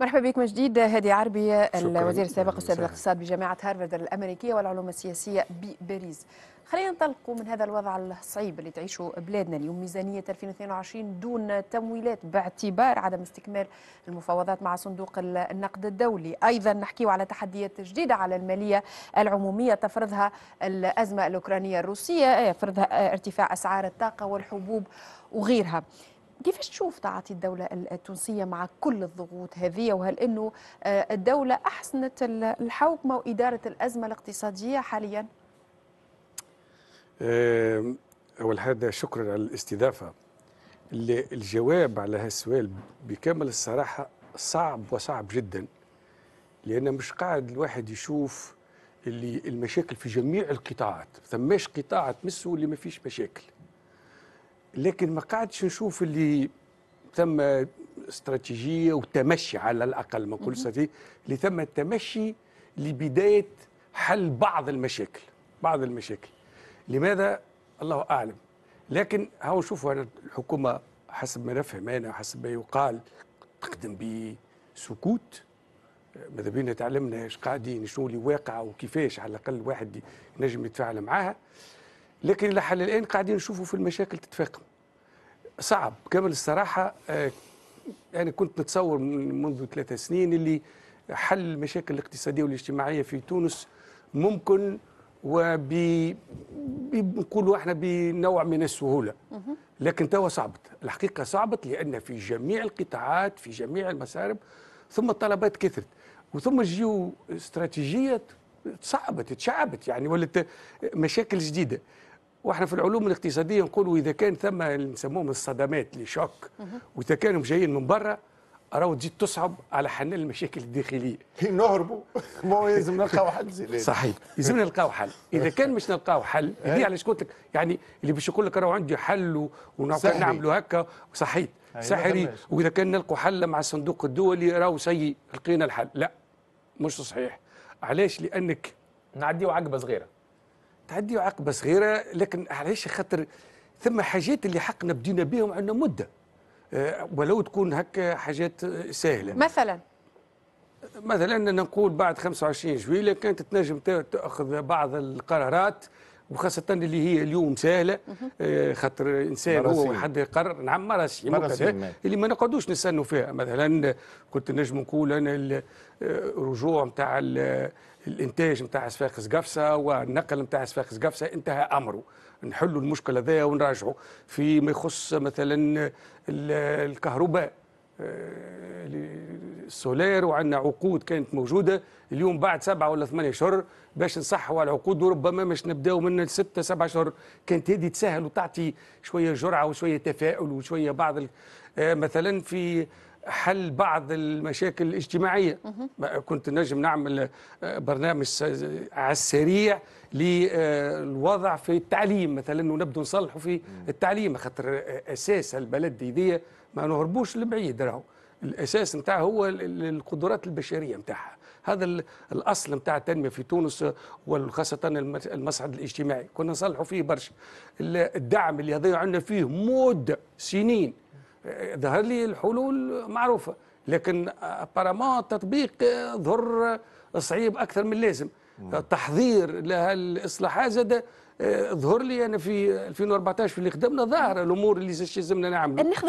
مرحبا بكم جديد هادي عربي الوزير السابق استاذ الاقتصاد بجامعه هارفارد الامريكيه والعلوم السياسيه بباريس خلينا ننطلقوا من هذا الوضع الصعيب اللي تعيشه بلادنا اليوم ميزانية 2022 دون تمويلات باعتبار عدم استكمال المفاوضات مع صندوق النقد الدولي أيضا نحكيه على تحديات جديدة على المالية العمومية تفرضها الأزمة الأوكرانية الروسية يفرضها ارتفاع أسعار الطاقة والحبوب وغيرها كيفاش تشوف تعاطي الدولة التونسية مع كل الضغوط هذه وهل أنه آه، الدولة أحسنت الحوكمة وإدارة الأزمة الاقتصادية حاليا؟ آه، أول حاجة شكرا على الاستضافة الجواب على هالسؤال بكامل الصراحة صعب وصعب جدا لأن مش قاعد الواحد يشوف اللي المشاكل في جميع القطاعات ثماش قطاع تمسه اللي ما فيش مشاكل لكن ما قعدش نشوف اللي ثم استراتيجيه وتمشي على الاقل ما نقولش صافي اللي ثم التمشي لبدايه حل بعض المشاكل بعض المشاكل لماذا الله اعلم لكن هاو نشوفوا انا الحكومه حسب ما نفهم انا حسب ما يقال تقدم بسكوت ماذا بينا تعلمنا ايش قاعدين شنو اللي واقع وكيفاش على الاقل واحد ينجم يتفاعل معاها لكن اللي الان قاعدين نشوفوا في المشاكل تتفاقم صعب كامل الصراحه يعني كنت نتصور من منذ ثلاثة سنين اللي حل المشاكل الاقتصادية والاجتماعية في تونس ممكن وبنقولوا احنا بنوع من السهولة لكن توا صعبت الحقيقة صعبت لأن في جميع القطاعات في جميع المسارب ثم الطلبات كثرت وثم جيو استراتيجية صعبت اتشعبت يعني ولت مشاكل جديده واحنا في العلوم الاقتصاديه نقولوا اذا كان ثم اللي نسموهم الصدمات لي شوك واذا كانوا جايين من برا راهو تجي تصعب على حنان المشاكل الداخليه نهربوا ما هو لازم نلقاو حل زي صحيح لازم نلقاو حل اذا كان مش نلقاو حل هي علاش قلت لك يعني اللي باش يقول لك راهو عندي حل ونعملوا هكا صحيح سحري واذا كان نلقوا حل مع الصندوق الدولي راهو سيء لقينا الحل لا مش صحيح علاش لانك نعديو عقبه صغيره تعديو عقبه صغيره لكن علاش خاطر ثم حاجات اللي حقنا بدينا بهم عندنا مده أه ولو تكون هكا حاجات آه، سهله مثلا مثلا نقول بعد 25 جويلة كانت تنجم تاخذ بعض القرارات وخاصه اللي هي اليوم سهله آه، خاطر إنسان هو حد يقرر نعم مراسيم اللي ما نقعدوش نستنوا فيها مثلا كنت نجم نقول انا آه، الرجوع نتاع آه، الانتاج نتاع صفاقس قفصه والنقل نتاع صفاقس قفصه انتهى امره نحلوا المشكلة هذا ونراجعوا فيما يخص مثلا الكهرباء السولير وعندنا عقود كانت موجوده اليوم بعد سبعه ولا ثمانيه شهور باش نصحوا العقود وربما مش نبداو من سته سبعه شهور كانت هذه تسهل وتعطي شويه جرعه وشويه تفاؤل وشويه بعض آه، مثلا في حل بعض المشاكل الاجتماعيه كنت نجم نعمل آه، برنامج على السريع للوضع في التعليم مثلا ونبدو نصلحوا في التعليم خاطر اساس البلد هذيا ما نهربوش لبعيد راهو الاساس نتاعها هو القدرات البشريه نتاعها هذا الاصل نتاع التنميه في تونس وخاصه المصعد الاجتماعي كنا نصلحوا فيه برشا الدعم اللي هذا عندنا فيه مود سنين ظهر لي الحلول معروفه لكن ابارامون التطبيق ظهر صعيب اكثر من اللازم تحضير لهالاصلاحات زاد آه، ظهر لي انا في 2014 في اللي خدمنا ظاهره الامور اللي لازمنا نعملها